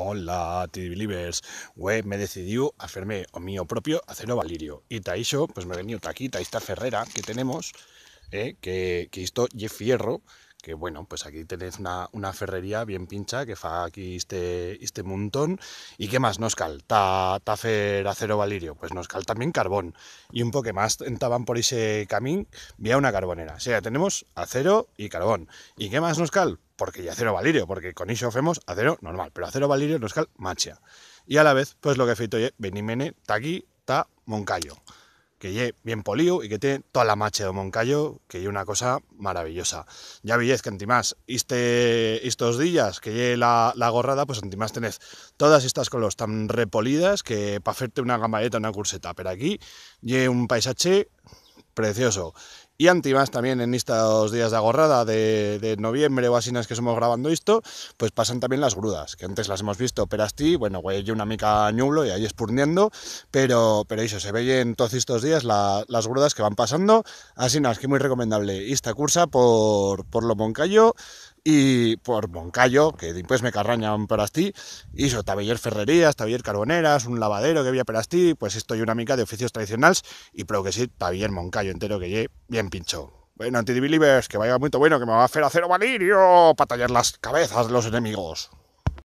Hola, T-Believers. Web me decidió hacerme o mío propio acero valirio. Y ta pues me venido ta aquí, esta ferrera que tenemos, ¿eh? que, que esto fierro, que bueno, pues aquí tenéis una, ferrería bien pincha que fa aquí este, este montón. ¿Y qué más nos cal? Ta, ta fer acero valirio, pues nos cal también carbón. Y un poco más entaban por ese camino vía una carbonera. O sea, tenemos acero y carbón. ¿Y qué más nos cal? Porque ya acero valirio, porque con eso hacemos acero normal, pero acero valirio nos cal macha. Y a la vez, pues lo que feito, venimene, taqui, ta, moncayo que lle bien polido y que tiene toda la mache de Moncayo, que lle una cosa maravillosa. Ya veis que antimás este, estos días que lle la, la gorrada, pues antimás tenés todas estas colores tan repolidas que para hacerte una gambeta una curseta, pero aquí lle un paisaje precioso. Y Antimas también en estos días de agorrada de, noviembre o así que estamos grabando esto, pues pasan también las grudas, que antes las hemos visto pero así, bueno, güey, yo una mica ñublo y ahí espurniendo, pero, pero eso, se ve en todos estos días las grudas que van pasando, así que muy recomendable esta cursa por, por lo Moncayo, y por Moncayo, que después me carrañan para ti hizo tabiller ferrerías, tabeller carboneras, un lavadero que había para ti. pues esto y una mica de oficios tradicionales y creo que sí, tabiller Moncayo entero que lle bien pincho. Bueno, anti que vaya muy bueno, que me va a hacer cero valirio para tallar las cabezas de los enemigos.